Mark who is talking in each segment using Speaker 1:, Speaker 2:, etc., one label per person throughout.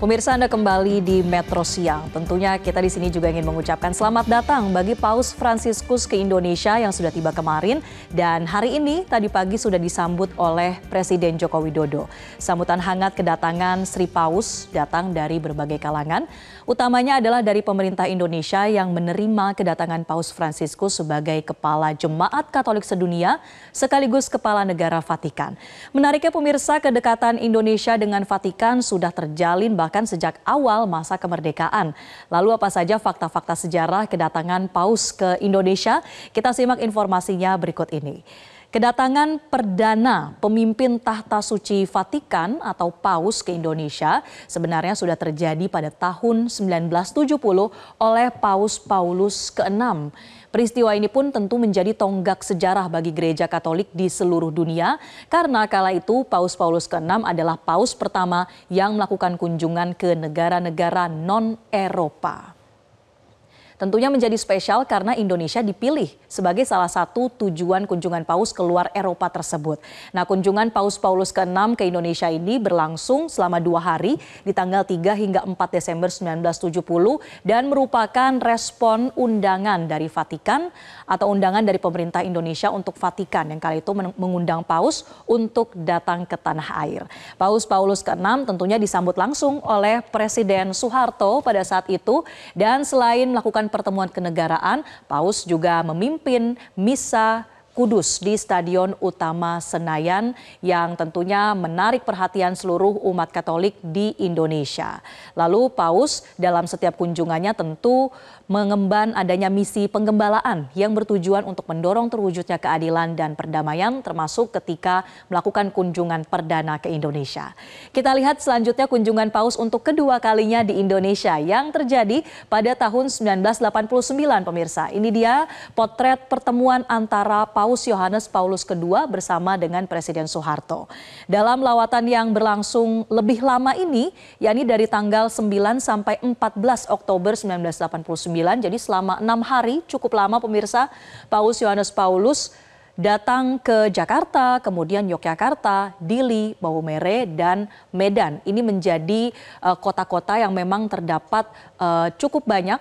Speaker 1: Pemirsa Anda kembali di Metro Siang. Tentunya kita di sini juga ingin mengucapkan selamat datang bagi Paus Franciscus ke Indonesia yang sudah tiba kemarin dan hari ini tadi pagi sudah disambut oleh Presiden Joko Widodo. Sambutan hangat kedatangan Sri Paus datang dari berbagai kalangan, utamanya adalah dari pemerintah Indonesia yang menerima kedatangan Paus Franciscus sebagai kepala Jemaat Katolik sedunia sekaligus kepala negara Vatikan. Menariknya pemirsa kedekatan Indonesia dengan Vatikan sudah terjalin bahkan bahkan sejak awal masa kemerdekaan. Lalu apa saja fakta-fakta sejarah kedatangan Paus ke Indonesia? Kita simak informasinya berikut ini. Kedatangan perdana pemimpin tahta suci Vatikan atau Paus ke Indonesia sebenarnya sudah terjadi pada tahun 1970 oleh Paus Paulus ke-6. Peristiwa ini pun tentu menjadi tonggak sejarah bagi gereja Katolik di seluruh dunia karena kala itu Paus Paulus ke-6 adalah paus pertama yang melakukan kunjungan ke negara-negara non-Eropa. Tentunya menjadi spesial karena Indonesia dipilih sebagai salah satu tujuan kunjungan Paus keluar Eropa tersebut. Nah, kunjungan Paus Paulus ke-6 ke Indonesia ini berlangsung selama dua hari di tanggal 3 hingga 4 Desember 1970 dan merupakan respon undangan dari Vatikan atau undangan dari pemerintah Indonesia untuk Vatikan yang kali itu mengundang Paus untuk datang ke tanah air. Paus Paulus ke-6 tentunya disambut langsung oleh Presiden Soeharto pada saat itu dan selain melakukan pertemuan kenegaraan Paus juga memimpin misa Kudus di Stadion Utama Senayan yang tentunya menarik perhatian seluruh umat Katolik di Indonesia. Lalu Paus dalam setiap kunjungannya tentu mengemban adanya misi penggembalaan yang bertujuan untuk mendorong terwujudnya keadilan dan perdamaian termasuk ketika melakukan kunjungan perdana ke Indonesia. Kita lihat selanjutnya kunjungan Paus untuk kedua kalinya di Indonesia yang terjadi pada tahun 1989 pemirsa. Ini dia potret pertemuan antara Paus Paus Yohanes Paulus II bersama dengan Presiden Soeharto. Dalam lawatan yang berlangsung lebih lama ini, yakni dari tanggal 9 sampai 14 Oktober 1989, jadi selama enam hari cukup lama pemirsa, Paus Yohanes Paulus datang ke Jakarta, kemudian Yogyakarta, Dili, Maumere, dan Medan. Ini menjadi eh, kota-kota uh, yang memang terdapat uh, cukup banyak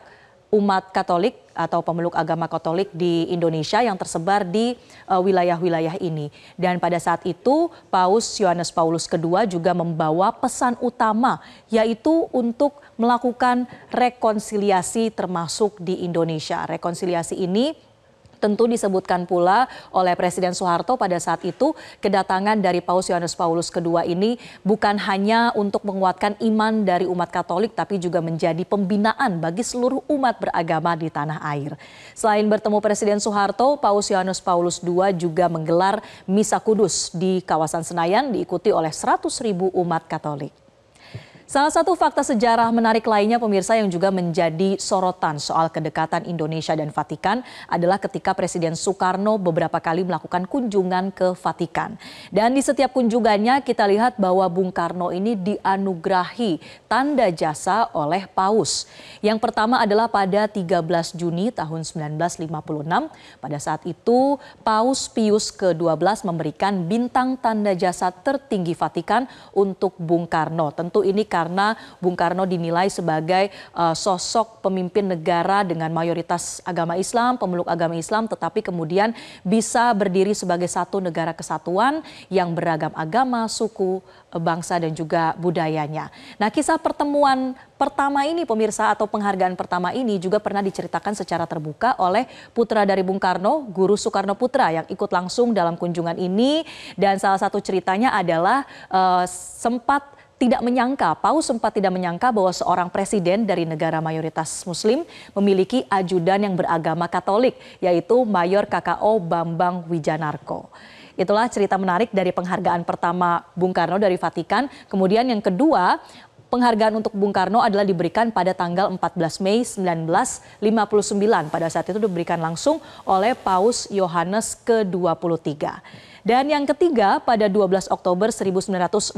Speaker 1: umat Katolik atau pemeluk agama Katolik di Indonesia yang tersebar di eh, wilayah-wilayah uh, ini. Dan pada saat itu Paus Yohanes Paulus II juga membawa pesan utama yaitu untuk melakukan rekonsiliasi termasuk di Indonesia. Rekonsiliasi ini Tentu disebutkan pula oleh Presiden Soeharto pada saat itu kedatangan dari Paus Yohanes Paulus II ini bukan hanya untuk menguatkan iman dari umat Katolik tapi juga menjadi pembinaan bagi seluruh umat beragama di tanah air. Selain bertemu Presiden Soeharto, Paus Yohanes Paulus II juga menggelar Misa Kudus di kawasan Senayan diikuti oleh 100 ribu umat Katolik. Salah satu fakta sejarah menarik lainnya pemirsa yang juga menjadi sorotan soal kedekatan Indonesia dan Vatikan adalah ketika Presiden Soekarno beberapa kali melakukan kunjungan ke Vatikan. Dan di setiap kunjungannya kita lihat bahwa Bung Karno ini dianugerahi tanda jasa oleh Paus. Yang pertama adalah pada 13 Juni tahun 1956. Pada saat itu Paus Pius ke-12 memberikan bintang tanda jasa tertinggi Vatikan untuk Bung Karno. Tentu ini karena karena Bung Karno dinilai sebagai uh, sosok pemimpin negara dengan mayoritas agama Islam, pemeluk agama Islam, tetapi kemudian bisa berdiri sebagai satu negara kesatuan yang beragam agama, suku, eh, bangsa dan juga budayanya. Nah, kisah pertemuan pertama ini pemirsa atau penghargaan pertama ini juga pernah diceritakan secara terbuka oleh putra dari Bung Karno, Guru Soekarno Putra yang ikut langsung dalam kunjungan ini dan salah satu ceritanya adalah uh, sempat tidak menyangka, Paus sempat tidak menyangka bahwa seorang presiden dari negara mayoritas muslim memiliki ajudan yang beragama Katolik, yaitu Mayor KKO Bambang Wijanarko. Itulah cerita menarik dari penghargaan pertama Bung Karno dari Vatikan. Kemudian yang kedua, penghargaan untuk Bung Karno adalah diberikan pada tanggal 14 Mei 1959. Pada saat itu diberikan langsung oleh Paus Yohanes ke-23. Dan yang ketiga, pada 12 Oktober 1964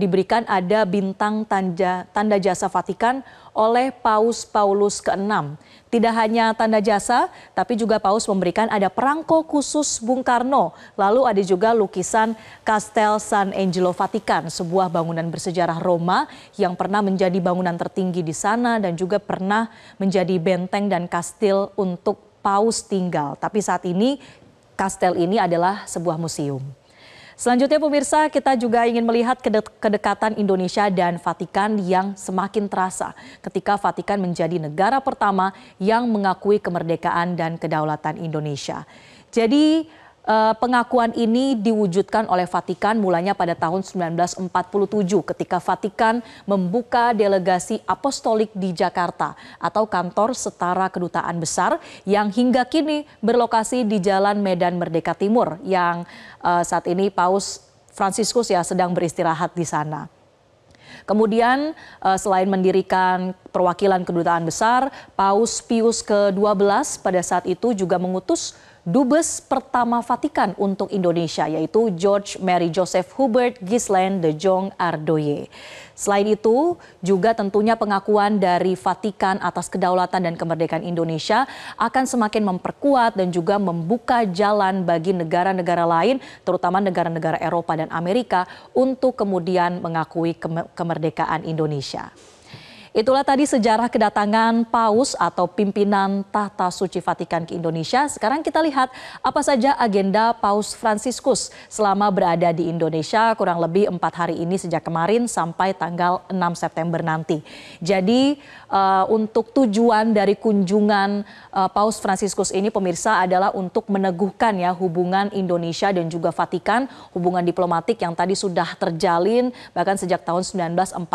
Speaker 1: diberikan ada bintang tanda, tanda jasa Vatikan oleh Paus Paulus ke-6. Tidak hanya tanda jasa, tapi juga Paus memberikan ada perangko khusus Bung Karno. Lalu ada juga lukisan Castel San Angelo Vatikan, sebuah bangunan bersejarah Roma yang pernah menjadi bangunan tertinggi di sana dan juga pernah menjadi benteng dan kastil untuk Paus tinggal. Tapi saat ini kastel ini adalah sebuah museum. Selanjutnya pemirsa, kita juga ingin melihat kedekatan Indonesia dan Vatikan yang semakin terasa ketika Vatikan menjadi negara pertama yang mengakui kemerdekaan dan kedaulatan Indonesia. Jadi Eh, pengakuan ini diwujudkan oleh Vatikan mulanya pada tahun 1947 ketika Vatikan membuka delegasi apostolik di Jakarta atau kantor setara kedutaan besar yang hingga kini berlokasi di Jalan Medan Merdeka Timur yang uh, saat ini Paus Franciscus ya sedang beristirahat di sana. Kemudian eh, selain mendirikan perwakilan kedutaan besar, Paus Pius ke-12 pada saat itu juga mengutus Dubes pertama Vatikan untuk Indonesia yaitu George Mary Joseph Hubert Gisland de Jong Ardoye. Selain itu juga tentunya pengakuan dari Vatikan atas kedaulatan dan kemerdekaan Indonesia akan semakin memperkuat dan juga membuka jalan bagi negara-negara lain terutama negara-negara Eropa dan Amerika untuk kemudian mengakui kemerdekaan Indonesia. Itulah tadi sejarah kedatangan Paus atau pimpinan Tahta Suci Vatikan ke Indonesia. Sekarang kita lihat apa saja agenda Paus Fransiskus selama berada di Indonesia kurang lebih empat hari ini sejak kemarin sampai tanggal 6 September nanti. Jadi uh, untuk tujuan dari kunjungan uh, Paus Fransiskus ini pemirsa adalah untuk meneguhkan ya hubungan Indonesia dan juga Vatikan, hubungan diplomatik yang tadi sudah terjalin bahkan sejak tahun 1947,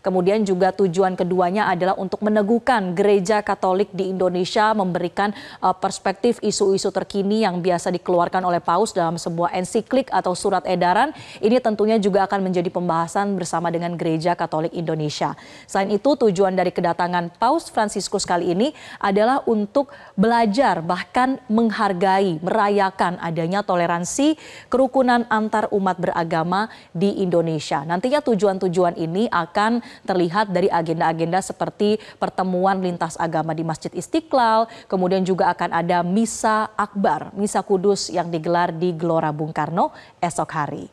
Speaker 1: kemudian juga juga tujuan keduanya adalah untuk meneguhkan gereja Katolik di Indonesia memberikan eh, perspektif isu-isu terkini yang biasa dikeluarkan oleh Paus dalam sebuah ensiklik atau surat edaran. Ini tentunya juga akan menjadi pembahasan bersama dengan Gereja Katolik Indonesia. Selain itu tujuan dari kedatangan Paus Fransiskus kali ini adalah untuk belajar bahkan menghargai, merayakan adanya toleransi kerukunan antar umat beragama di Indonesia. Nantinya tujuan-tujuan ini akan terlihat melihat dari agenda-agenda seperti pertemuan lintas agama di Masjid Istiqlal, kemudian juga akan ada Misa Akbar, Misa Kudus yang digelar di Gelora Bung Karno esok hari.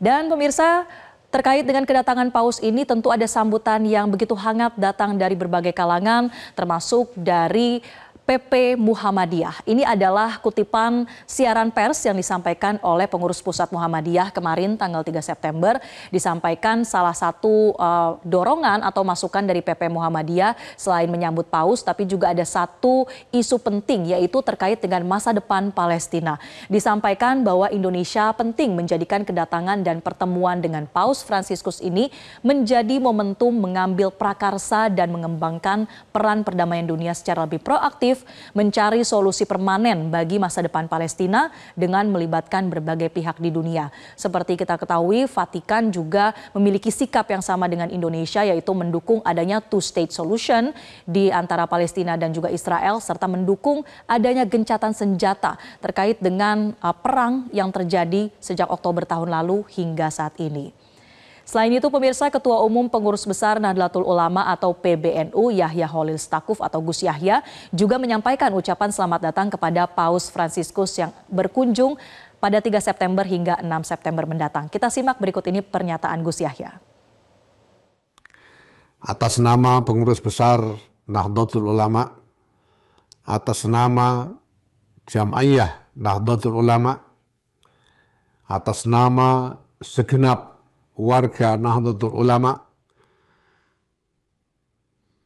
Speaker 1: Dan pemirsa, Terkait dengan kedatangan Paus ini tentu ada sambutan yang begitu hangat datang dari berbagai kalangan termasuk dari PP Muhammadiyah. Ini adalah kutipan siaran pers yang disampaikan oleh pengurus pusat Muhammadiyah kemarin tanggal 3 September disampaikan salah satu uh, dorongan atau masukan dari PP Muhammadiyah selain menyambut paus tapi juga ada satu isu penting yaitu terkait dengan masa depan Palestina. Disampaikan bahwa Indonesia penting menjadikan kedatangan dan pertemuan dengan Paus Fransiskus ini menjadi momentum mengambil prakarsa dan mengembangkan peran perdamaian dunia secara lebih proaktif inisiatif mencari solusi permanen bagi masa depan Palestina dengan melibatkan berbagai pihak di dunia. Seperti kita ketahui, Vatikan juga memiliki sikap yang sama dengan Indonesia yaitu mendukung adanya two-state solution di antara Palestina dan juga Israel serta mendukung adanya gencatan senjata terkait dengan uh, perang yang terjadi sejak Oktober tahun lalu hingga saat ini. Selain itu, pemirsa Ketua Umum Pengurus Besar Nahdlatul Ulama atau PBNU Yahya Holil Stakuf atau Gus Yahya juga menyampaikan ucapan selamat datang kepada Paus Franciscus yang berkunjung pada 3 September hingga 6 September mendatang. Kita simak berikut ini pernyataan Gus Yahya.
Speaker 2: Atas nama Pengurus Besar Nahdlatul Ulama, atas nama Jam'iyah Nahdlatul Ulama, atas nama segenap warga Nahdlatul Ulama.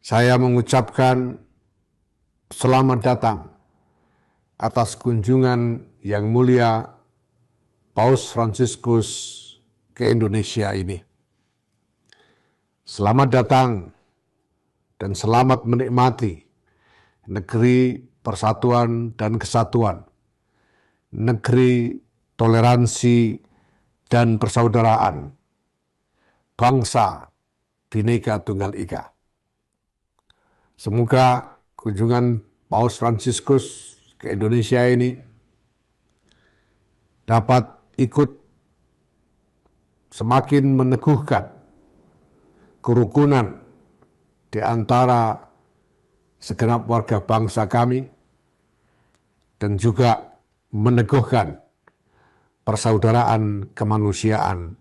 Speaker 2: Saya mengucapkan selamat datang atas kunjungan yang mulia Paus Franciscus ke Indonesia ini. Selamat datang dan selamat menikmati negeri persatuan dan kesatuan, negeri toleransi dan persaudaraan, bangsa Bhinneka Tunggal Ika. Semoga kunjungan Paus Franciscus ke Indonesia ini dapat ikut semakin meneguhkan kerukunan di antara segenap warga bangsa kami dan juga meneguhkan persaudaraan kemanusiaan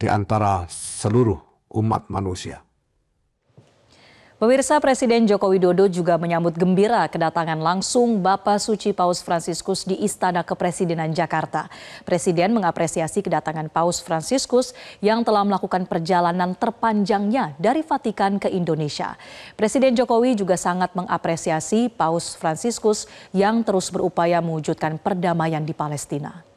Speaker 2: di antara seluruh umat manusia.
Speaker 1: Pemirsa Presiden Joko Widodo juga menyambut gembira kedatangan langsung Bapak Suci Paus Fransiskus di Istana Kepresidenan Jakarta. Presiden mengapresiasi kedatangan Paus Fransiskus yang telah melakukan perjalanan terpanjangnya dari Vatikan ke Indonesia. Presiden Jokowi juga sangat mengapresiasi Paus Fransiskus yang terus berupaya mewujudkan perdamaian di Palestina.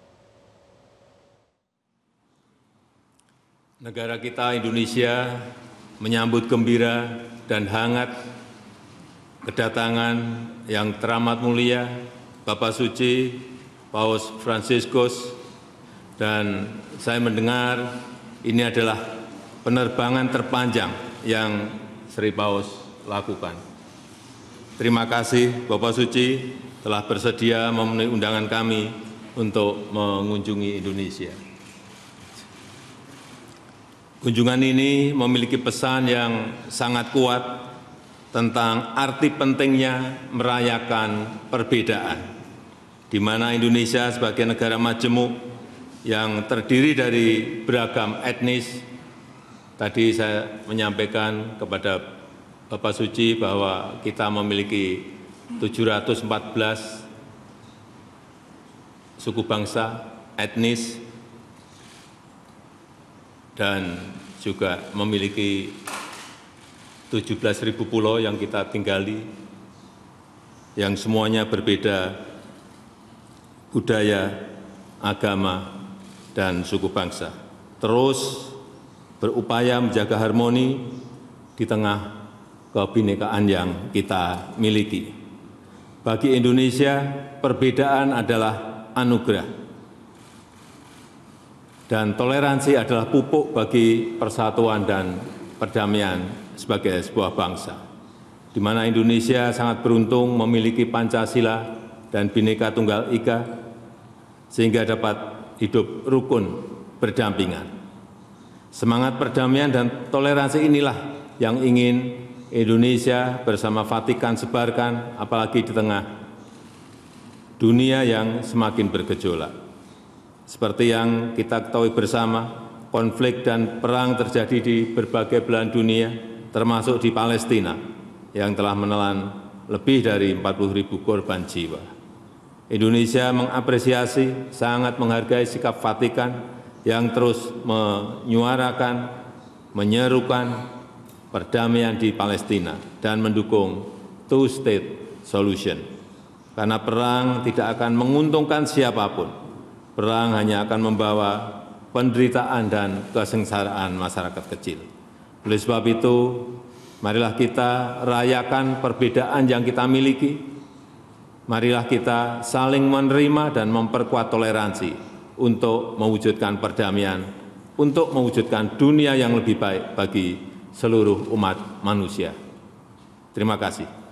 Speaker 3: Negara kita Indonesia menyambut gembira dan hangat kedatangan yang teramat mulia Bapak Suci Paus Franciscus dan saya mendengar ini adalah penerbangan terpanjang yang Sri Paus lakukan. Terima kasih Bapak Suci telah bersedia memenuhi undangan kami untuk mengunjungi Indonesia. Kunjungan ini memiliki pesan yang sangat kuat tentang arti pentingnya merayakan perbedaan, di mana Indonesia sebagai negara majemuk yang terdiri dari beragam etnis, tadi saya menyampaikan kepada Bapak Suci bahwa kita memiliki 714 suku bangsa, etnis, dan juga memiliki 17.000 pulau yang kita tinggali, yang semuanya berbeda budaya, agama, dan suku bangsa. Terus berupaya menjaga harmoni di tengah kebinekaan yang kita miliki. Bagi Indonesia, perbedaan adalah anugerah dan toleransi adalah pupuk bagi persatuan dan perdamaian sebagai sebuah bangsa, di mana Indonesia sangat beruntung memiliki Pancasila dan Bhinneka Tunggal Ika, sehingga dapat hidup rukun berdampingan. Semangat perdamaian dan toleransi inilah yang ingin Indonesia bersama Vatikan sebarkan, apalagi di tengah dunia yang semakin bergejolak. Seperti yang kita ketahui bersama, konflik dan perang terjadi di berbagai belahan dunia, termasuk di Palestina, yang telah menelan lebih dari 40 ribu korban jiwa. Indonesia mengapresiasi, sangat menghargai sikap Vatikan yang terus menyuarakan, menyerukan perdamaian di Palestina dan mendukung two-state solution. Karena perang tidak akan menguntungkan siapapun, Perang hanya akan membawa penderitaan dan kesengsaraan masyarakat kecil. Oleh sebab itu, marilah kita rayakan perbedaan yang kita miliki. Marilah kita saling menerima dan memperkuat toleransi untuk mewujudkan perdamaian, untuk mewujudkan dunia yang lebih baik bagi seluruh umat manusia. Terima kasih.